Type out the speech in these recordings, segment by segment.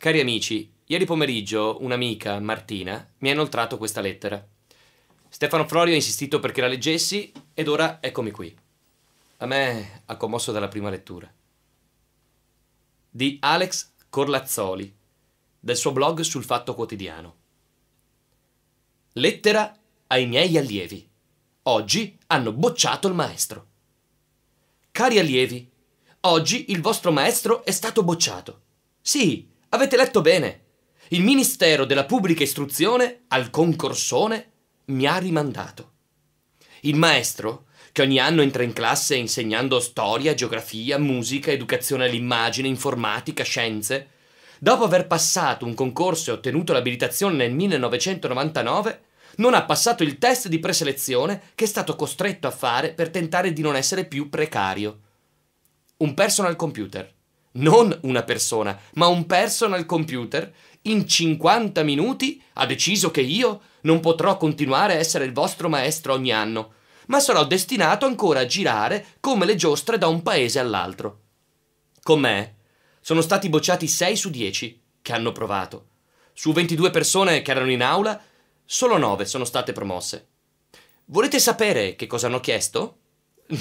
Cari amici, ieri pomeriggio un'amica, Martina, mi ha inoltrato questa lettera. Stefano Florio ha insistito perché la leggessi ed ora eccomi qui. A me ha commosso dalla prima lettura. Di Alex Corlazzoli, del suo blog sul Fatto Quotidiano. Lettera ai miei allievi. Oggi hanno bocciato il maestro. Cari allievi, oggi il vostro maestro è stato bocciato. Sì, Avete letto bene. Il Ministero della Pubblica Istruzione al concorsone mi ha rimandato. Il maestro, che ogni anno entra in classe insegnando storia, geografia, musica, educazione all'immagine, informatica, scienze, dopo aver passato un concorso e ottenuto l'abilitazione nel 1999, non ha passato il test di preselezione che è stato costretto a fare per tentare di non essere più precario. Un personal computer non una persona, ma un personal computer, in 50 minuti ha deciso che io non potrò continuare a essere il vostro maestro ogni anno, ma sarò destinato ancora a girare come le giostre da un paese all'altro. Con me sono stati bocciati 6 su 10 che hanno provato. Su 22 persone che erano in aula, solo 9 sono state promosse. Volete sapere che cosa hanno chiesto?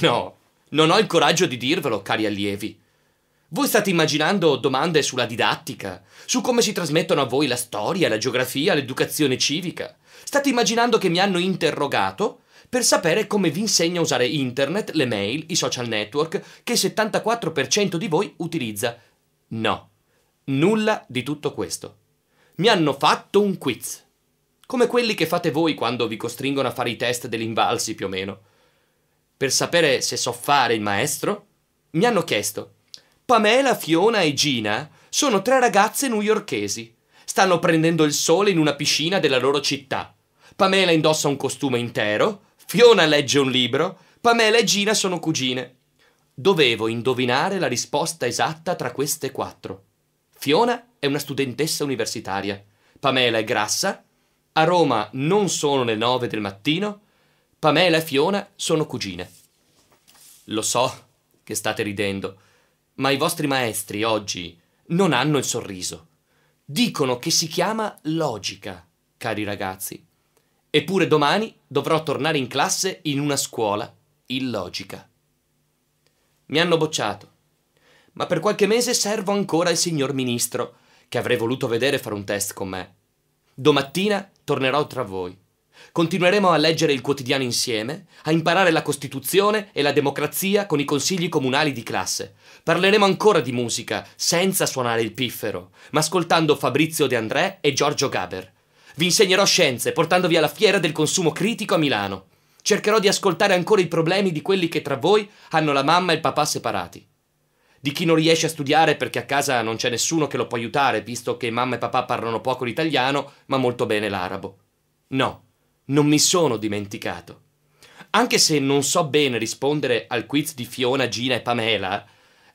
No, non ho il coraggio di dirvelo, cari allievi voi state immaginando domande sulla didattica, su come si trasmettono a voi la storia, la geografia, l'educazione civica. State immaginando che mi hanno interrogato per sapere come vi insegna a usare internet, le mail, i social network che il 74% di voi utilizza. No, nulla di tutto questo. Mi hanno fatto un quiz, come quelli che fate voi quando vi costringono a fare i test dell'invalsi più o meno. Per sapere se so fare il maestro, mi hanno chiesto Pamela, Fiona e Gina sono tre ragazze newyorkesi. Stanno prendendo il sole in una piscina della loro città. Pamela indossa un costume intero, Fiona legge un libro, Pamela e Gina sono cugine. Dovevo indovinare la risposta esatta tra queste quattro. Fiona è una studentessa universitaria, Pamela è grassa, a Roma non sono le nove del mattino, Pamela e Fiona sono cugine. Lo so che state ridendo, ma i vostri maestri oggi non hanno il sorriso. Dicono che si chiama logica, cari ragazzi. Eppure domani dovrò tornare in classe in una scuola illogica. Mi hanno bocciato, ma per qualche mese servo ancora il signor ministro, che avrei voluto vedere fare un test con me. Domattina tornerò tra voi. Continueremo a leggere il quotidiano insieme, a imparare la Costituzione e la democrazia con i consigli comunali di classe. Parleremo ancora di musica, senza suonare il piffero, ma ascoltando Fabrizio De André e Giorgio Gaber. Vi insegnerò scienze, portandovi alla fiera del consumo critico a Milano. Cercherò di ascoltare ancora i problemi di quelli che tra voi hanno la mamma e il papà separati di chi non riesce a studiare perché a casa non c'è nessuno che lo può aiutare, visto che mamma e papà parlano poco l'italiano, ma molto bene l'arabo. No, non mi sono dimenticato. Anche se non so bene rispondere al quiz di Fiona, Gina e Pamela,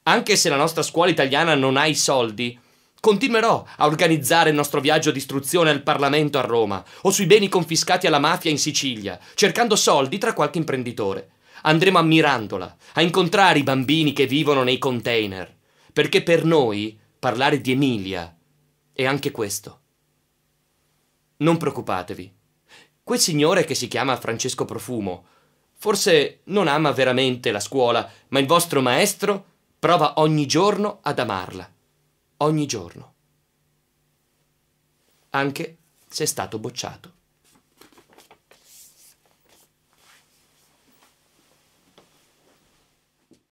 anche se la nostra scuola italiana non ha i soldi, continuerò a organizzare il nostro viaggio di istruzione al Parlamento a Roma o sui beni confiscati alla mafia in Sicilia, cercando soldi tra qualche imprenditore. Andremo a Mirandola, a incontrare i bambini che vivono nei container, perché per noi parlare di Emilia è anche questo. Non preoccupatevi. Quel signore che si chiama Francesco Profumo, forse non ama veramente la scuola, ma il vostro maestro prova ogni giorno ad amarla. Ogni giorno. Anche se è stato bocciato.